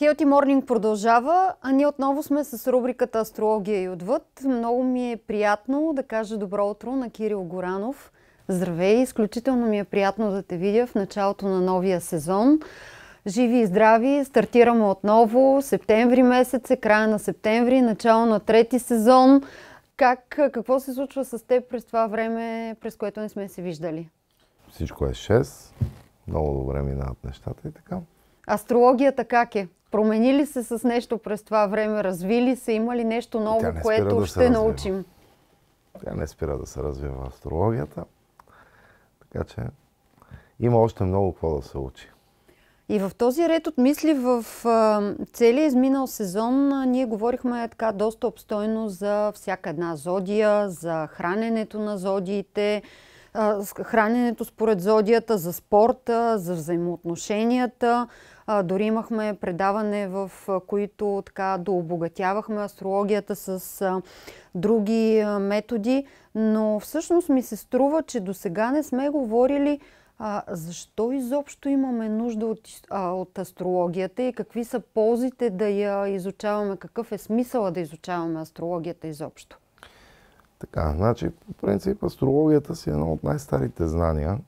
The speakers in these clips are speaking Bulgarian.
Хелти Морнинг продължава, а ние отново сме с рубриката Астрология и отвъд. Много ми е приятно да кажа добро утро на Кирил Горанов. Здравей, изключително ми е приятно да те видя в началото на новия сезон. Живи и здрави, стартираме отново. Септември месец е, края на септември, начало на трети сезон. Как, какво се случва с теб през това време, през което не сме се виждали? Всичко е 6. Много добре минават нещата и така. Астрологията как е? Промени ли се с нещо през това време, развили се, има ли нещо ново, което да ще научим? Тя не спира да се развива астрологията, така че има още много какво да се учи. И в този ред от мисли в целия изминал сезон ние говорихме така доста обстойно за всяка една зодия, за храненето на зодиите, храненето според зодията, за спорта, за взаимоотношенията. Дори имахме предаване, в които така дообогатявахме астрологията с други методи, но всъщност ми се струва, че до сега не сме говорили защо изобщо имаме нужда от, от астрологията и какви са ползите да я изучаваме, какъв е смисъла да изучаваме астрологията изобщо? Така, значи, по принцип, астрологията си е едно от най-старите знания.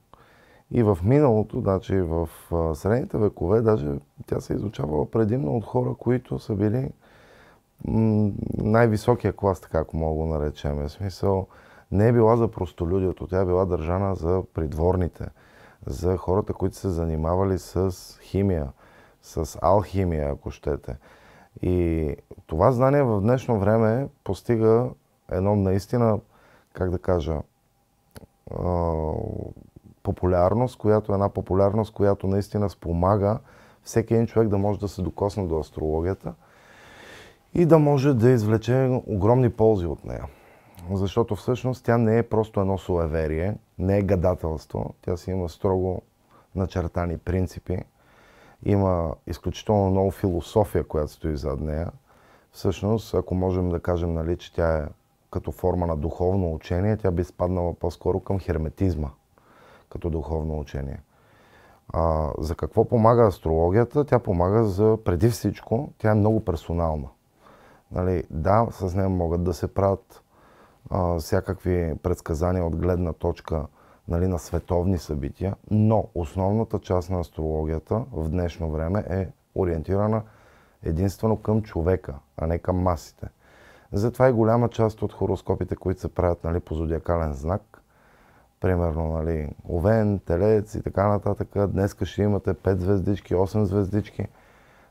И в миналото, значи в средните векове, даже тя се изучавала предимно от хора, които са били най-високия клас, така ако мога го наречем. В смисъл, не е била за простолюдието, тя е била държана за придворните, за хората, които се занимавали с химия, с алхимия, ако щете. И това знание в днешно време постига едно наистина, как да кажа, популярност, която е една популярност, която наистина спомага всеки един човек да може да се докосне до астрологията и да може да извлече огромни ползи от нея. Защото всъщност тя не е просто едно суеверие, не е гадателство, тя си има строго начертани принципи, има изключително много философия, която стои зад нея. Всъщност, ако можем да кажем, нали, че тя е като форма на духовно учение, тя би спаднала по-скоро към херметизма като духовно учение. А, за какво помага астрологията? Тя помага за, преди всичко, тя е много персонална. Нали, да, с нея могат да се правят а, всякакви предсказания от гледна точка нали, на световни събития, но основната част на астрологията в днешно време е ориентирана единствено към човека, а не към масите. Затова и голяма част от хороскопите, които се правят нали, по зодиакален знак, примерно нали, Овен, Телец и така нататък, Днес ще имате 5 звездички, 8 звездички.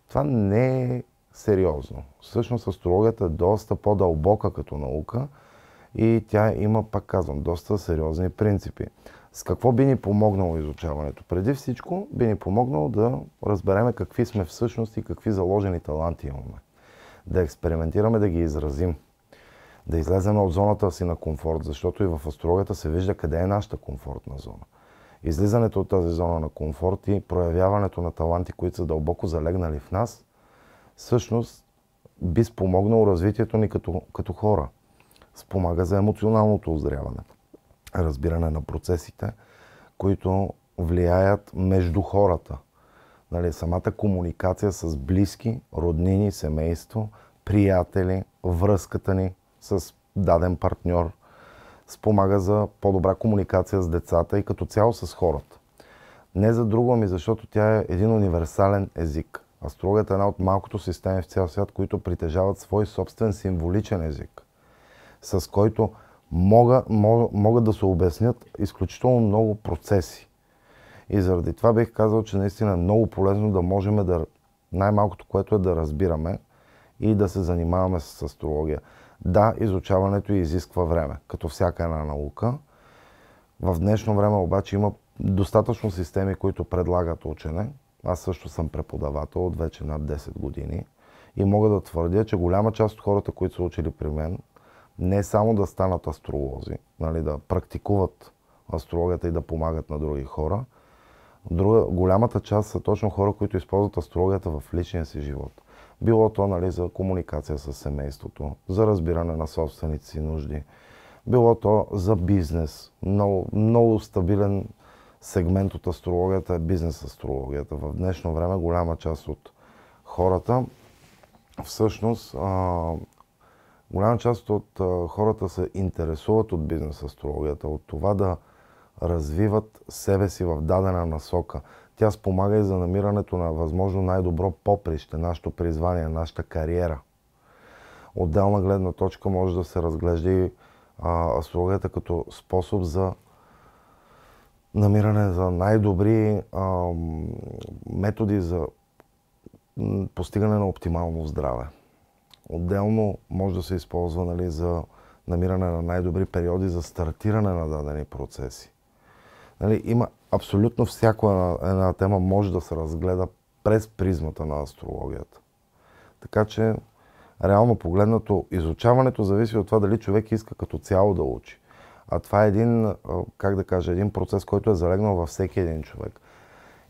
Това не е сериозно. Всъщност астрологията е доста по-дълбока като наука и тя има, пак казвам, доста сериозни принципи. С какво би ни помогнало изучаването? Преди всичко би ни помогнало да разбереме какви сме всъщност и какви заложени таланти имаме да експериментираме, да ги изразим, да излезем от зоната си на комфорт, защото и в астрологията се вижда къде е нашата комфортна зона. Излизането от тази зона на комфорт и проявяването на таланти, които са дълбоко залегнали в нас, всъщност би спомогнало развитието ни като, като хора. Спомага за емоционалното озряване, разбиране на процесите, които влияят между хората – Нали, самата комуникация с близки, роднини, семейство, приятели, връзката ни с даден партньор спомага за по-добра комуникация с децата и като цяло с хората. Не за друго, ами защото тя е един универсален език. Астрологията е една от малкото системи в цял свят, които притежават свой собствен символичен език, с който могат мога, мога да се обяснят изключително много процеси. И заради това бих казал, че наистина е много полезно да можем да, най-малкото което е да разбираме и да се занимаваме с астрология. Да, изучаването изисква време, като всяка една наука. В днешно време обаче има достатъчно системи, които предлагат учене. Аз също съм преподавател от вече над 10 години и мога да твърдя, че голяма част от хората, които са учили при мен, не само да станат астролози, нали, да практикуват астрологията и да помагат на други хора – Друга, голямата част са точно хора, които използват астрологията в личния си живот. Било то нали, за комуникация с семейството, за разбиране на собствените си нужди, било то за бизнес. Много, много стабилен сегмент от астрологията е бизнес астрологията. В днешно време голяма част от хората, всъщност, а, голяма част от а, хората се интересуват от бизнес астрологията, от това да развиват себе си в дадена насока. Тя спомага и за намирането на възможно най-добро поприще, нашето призвание, нашата кариера. Отделна гледна точка може да се разглежда и астрологията като способ за намиране за най-добри методи за постигане на оптимално здраве. Отделно може да се използва нали, за намиране на най-добри периоди за стартиране на дадени процеси. Нали, има абсолютно всяко една, една тема може да се разгледа през призмата на астрологията. Така че, реално погледнато, изучаването зависи от това дали човек иска като цяло да учи. А това е един, как да кажа, един процес, който е залегнал във всеки един човек.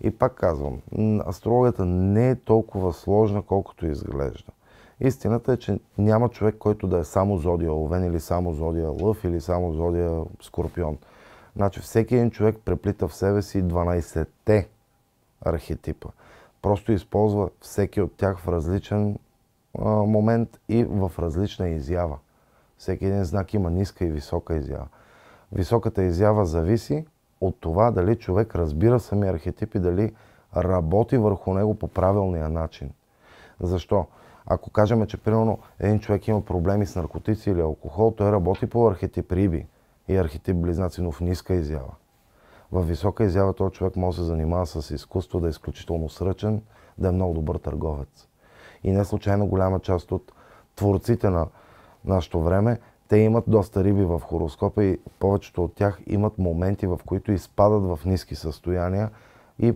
И пак казвам, астрологията не е толкова сложна, колкото изглежда. Истината е, че няма човек, който да е само зодия Овен или само зодия Лъв или само зодия Скорпион – Значи всеки един човек преплита в себе си 12-те архетипа. Просто използва всеки от тях в различен а, момент и в различна изява. Всеки един знак има ниска и висока изява. Високата изява зависи от това дали човек разбира сами архетипи, дали работи върху него по правилния начин. Защо? Ако кажем, че примерно един човек има проблеми с наркотици или алкохол, той работи по архетип риби и архетип близнаци, но в ниска изява. В висока изява този човек може да се занимава с изкуство, да е изключително сръчен, да е много добър търговец. И не случайно голяма част от творците на нашето време, те имат доста риби в хороскопа и повечето от тях имат моменти, в които изпадат в ниски състояния, и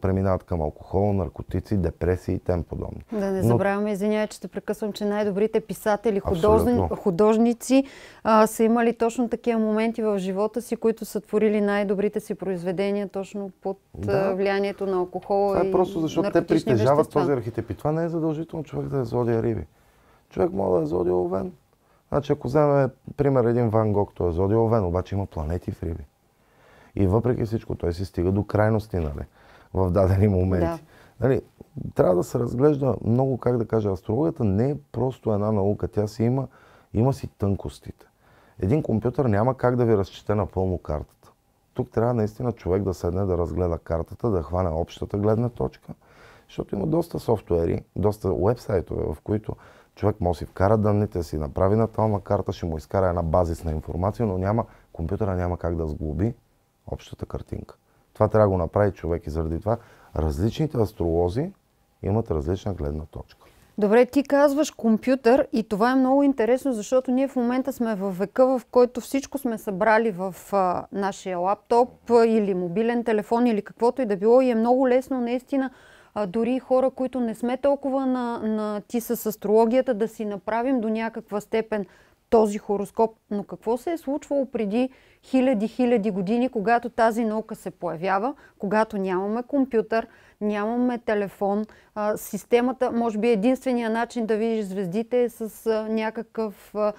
преминават към алкохол, наркотици, депресии и тем подобно. Да не забравяме, Но... извинявай, че те прекъсвам, че най-добрите писатели, художни... художници а, са имали точно такива моменти в живота си, които са творили най-добрите си произведения точно под да. влиянието на алкохола Това е просто защото те притежават вещества. този архетип. И това не е задължително човек да е злодия риби. Човек може да е злодия овен. Значи ако вземе, пример, един Ван Гог, той е злодия овен, обаче има планети в риби. И въпреки всичко, той се стига до крайности, нали, в дадени моменти. Да. Нали, трябва да се разглежда много, как да кажа, астрологията не е просто една наука, тя си има, има си тънкостите. Един компютър няма как да ви разчете напълно картата. Тук трябва наистина човек да седне да разгледа картата, да хване общата гледна точка, защото има доста софтуери, доста уебсайтове, в които човек може си вкара данните, си направи натална карта, ще му изкара една базисна информация, но няма, компютъра няма как да сглоби общата картинка. Това трябва да го направи човек и заради това различните астролози имат различна гледна точка. Добре, ти казваш компютър и това е много интересно, защото ние в момента сме в века, в който всичко сме събрали в а, нашия лаптоп или мобилен телефон или каквото и да било и е много лесно наистина а, дори хора, които не сме толкова на, на ти с астрологията, да си направим до някаква степен този хороскоп. Но какво се е случвало преди хиляди, хиляди години, когато тази наука се появява, когато нямаме компютър, нямаме телефон, а, системата, може би единствения начин да видиш звездите е с а, някакъв а,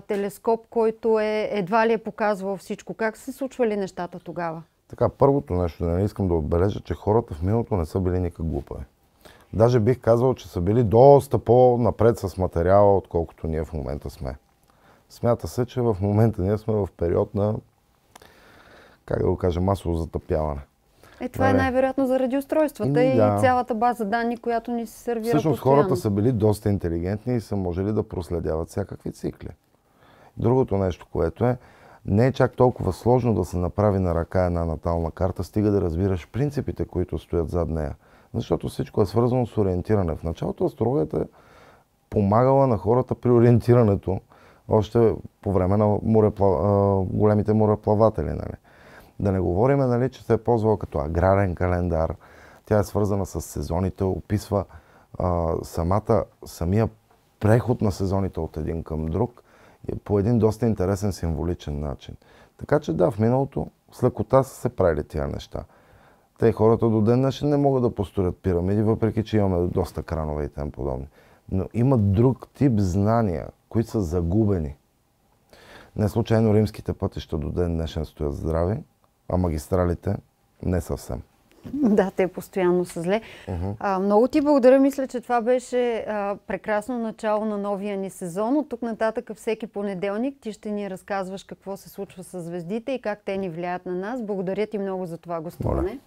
телескоп, който е, едва ли е показвал всичко. Как се случвали нещата тогава? Така, първото нещо, не нали, искам да отбележа, че хората в миналото не са били никак глупави. Даже бих казал, че са били доста по-напред с материала, отколкото ние в момента сме. Смята се, че в момента ние сме в период на, как да го кажа, масово затъпяване. Е, това е нали? е най-вероятно заради устройствата ами да. и цялата база данни, която ни се сервира Всъщност постоянно. хората са били доста интелигентни и са можели да проследяват всякакви цикли. Другото нещо, което е, не е чак толкова сложно да се направи на ръка една натална карта, стига да разбираш принципите, които стоят зад нея. Защото всичко е свързано с ориентиране. В началото астрологията е помагала на хората при ориентирането още по време на големите мореплаватели. Нали. Да не говорим, нали, че се е ползвала като аграрен календар. Тя е свързана с сезоните, описва а, самата, самия преход на сезоните от един към друг по един доста интересен символичен начин. Така че да, в миналото с лекота са се правили тия неща. Те хората до ден днешен не могат да построят пирамиди, въпреки че имаме доста кранове и тем подобни. Но има друг тип знания, които са загубени. Не случайно римските пътища до ден днешен стоят здрави, а магистралите не съвсем. Да, те постоянно са зле. Uh-huh. А, много ти благодаря. Мисля, че това беше а, прекрасно начало на новия ни сезон. От тук нататък всеки понеделник ти ще ни разказваш какво се случва с звездите и как те ни влияят на нас. Благодаря ти много за това гостуване.